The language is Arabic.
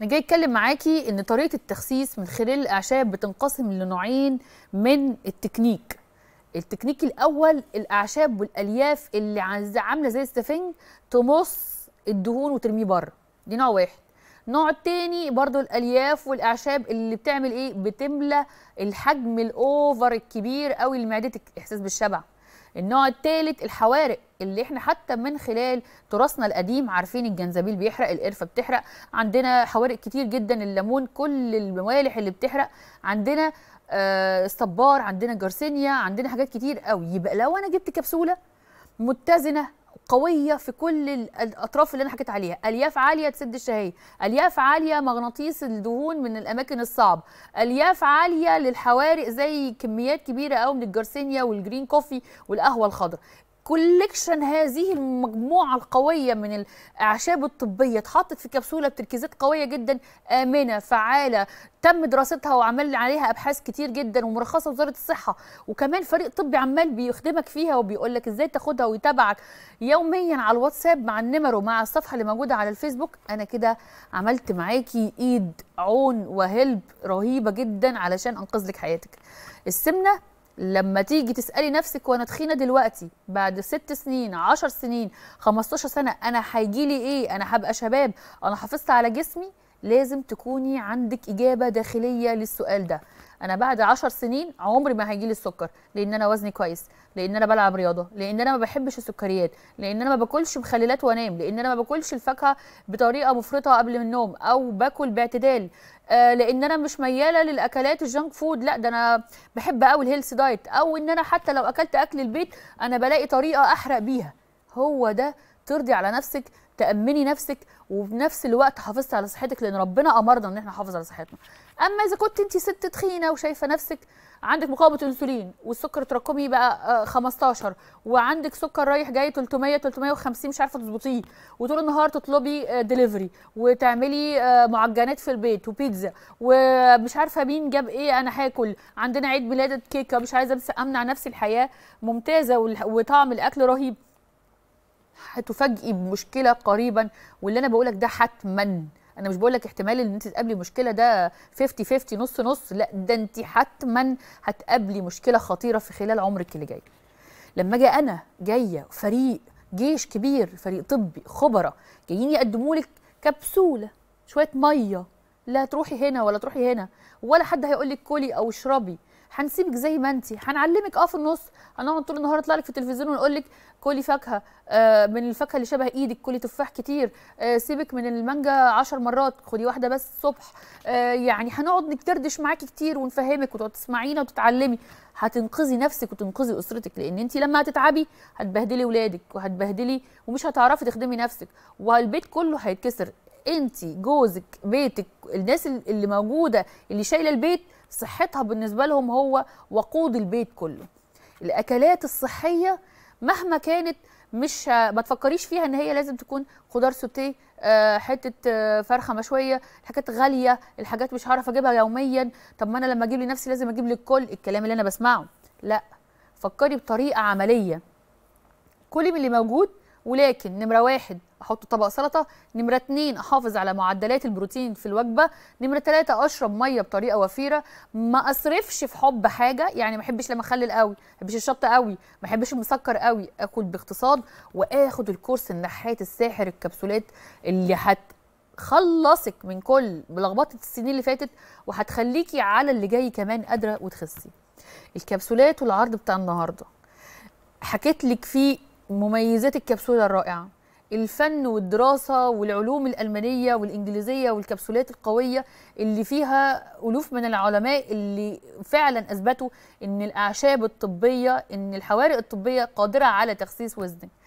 انا جاي اتكلم معاكي ان طريقه التخسيس من خلال الاعشاب بتنقسم لنوعين من التكنيك التكنيك الاول الاعشاب والالياف اللي عامله زي السفنج تمص الدهون وترميه بره دي نوع واحد نوع تاني برضو الالياف والاعشاب اللي بتعمل ايه بتملى الحجم الاوفر الكبير قوي لمعدتك احساس بالشبع النوع الثالث الحوارق اللي احنا حتى من خلال تراثنا القديم عارفين الجنزبيل بيحرق القرفه بتحرق عندنا حوارق كتير جدا الليمون كل الموالح اللي بتحرق عندنا آه، الصبار عندنا جارسينيا عندنا حاجات كتير قوي يبقى لو انا جبت كبسوله متزنه قويه في كل الاطراف اللي انا حكيت عليها الياف عاليه تسد الشهيه الياف عاليه مغناطيس الدهون من الاماكن الصعبه الياف عاليه للحوارق زي كميات كبيره قوي من الجرسينيا والجرين كوفي والقهوه الخضراء كوليكشن هذه المجموعه القويه من الاعشاب الطبيه اتحطت في كبسوله بتركيزات قويه جدا امنه فعاله تم دراستها وعمل عليها ابحاث كتير جدا ومرخصه وزاره الصحه وكمان فريق طبي عمال بيخدمك فيها وبيقول لك ازاي تاخدها ويتابعك يوميا على الواتساب مع النمر ومع الصفحه اللي موجوده على الفيسبوك انا كده عملت معاكي ايد عون وهلب رهيبه جدا علشان انقذ لك حياتك السمنه لما تيجي تسالي نفسك وانا تخينه دلوقتي بعد ست سنين عشر سنين 15 سنه انا هيجي لي ايه انا هبقى شباب انا حافظت على جسمي لازم تكوني عندك إجابة داخلية للسؤال ده أنا بعد عشر سنين عمري ما هيجي لي السكر لأن أنا وزني كويس لأن أنا بلعب رياضة لأن أنا ما بحبش السكريات لأن أنا ما باكلش مخللات وأنام لأن أنا ما باكلش الفاكهة بطريقة مفرطة قبل النوم أو باكل باعتدال آه لان انا مش مياله للاكلات الجانك فود لا ده انا بحب قوي الهيلث دايت او ان انا حتى لو اكلت اكل البيت انا بلاقي طريقه احرق بيها هو ده ترضي على نفسك تامني نفسك وفي نفس الوقت حافظتي على صحتك لان ربنا امرنا ان احنا نحافظ على صحتنا اما اذا كنت انت ست تخينه وشايفه نفسك عندك مقاومه انسولين والسكر تراكمي بقى 15 آه، وعندك سكر رايح جاي 300 350 مش عارفه تظبطيه وطول النهار تطلبي دليفري آه، وتعملي آه، معجنات في البيت وبيتزا ومش عارفه مين جاب ايه انا هاكل عندنا عيد ميلاد كيكه مش عايزه امنع نفسي الحياه ممتازه وطعم الاكل رهيب هتفاجئي بمشكله قريبا واللي انا بقولك ده حتما انا مش بقولك احتمال ان انت تقابلي مشكله ده 50 50 نص نص لا ده انت حتما هتقابلي مشكله خطيره في خلال عمرك اللي جاي لما اجي انا جايه فريق جيش كبير فريق طبي خبراء جايين يقدموا لك كبسوله شويه ميه لا تروحي هنا ولا تروحي هنا ولا حد هيقول لك كلي او اشربي هنسيبك زي ما انت هنعلمك اه في النص هنقعد طول النهار اطلع لك في التلفزيون ونقول لك كلي فاكهه آه من الفاكهه اللي شبه ايدك كلي تفاح كتير آه سيبك من المانجا عشر مرات خدي واحده بس الصبح آه يعني هنقعد نكتردش معاكي كتير ونفهمك وتقعد تسمعينا وتتعلمي هتنقذي نفسك وتنقذي اسرتك لان انت لما هتتعبي هتبهدلي ولادك وهتبهدلي ومش هتعرفي تخدمي نفسك والبيت كله هيتكسر انت جوزك بيتك الناس اللي موجوده اللي شايله البيت صحتها بالنسبه لهم هو وقود البيت كله الاكلات الصحيه مهما كانت مش ما تفكريش فيها ان هي لازم تكون خضار سوتيه آه، حته آه، فرخه مشويه الحاجات غاليه الحاجات مش هعرف اجيبها يوميا طب ما انا لما اجيب لنفسي لازم اجيب للكل الكلام اللي انا بسمعه لا فكري بطريقه عمليه كل من اللي موجود ولكن نمره واحد احط طبق سلطه نمره 2 احافظ على معدلات البروتين في الوجبه نمره 3 اشرب ميه بطريقه وفيره ما اصرفش في حب حاجه يعني ما احبش لما اخلل قوي ما احبش الشطه قوي ما احبش المسكر قوي اكل باقتصاد واخد الكورس النحات الساحر الكبسولات اللي هت خلصك من كل بلغبطة السنين اللي فاتت وهتخليكي على اللي جاي كمان قادره وتخسي الكبسولات والعرض بتاع النهارده حكيت لك فيه مميزات الكبسوله الرائعه الفن والدراسة والعلوم الألمانية والإنجليزية والكبسولات القوية اللي فيها ألوف من العلماء اللي فعلا أثبتوا أن الأعشاب الطبية أن الحوارق الطبية قادرة على تخسيس وزنك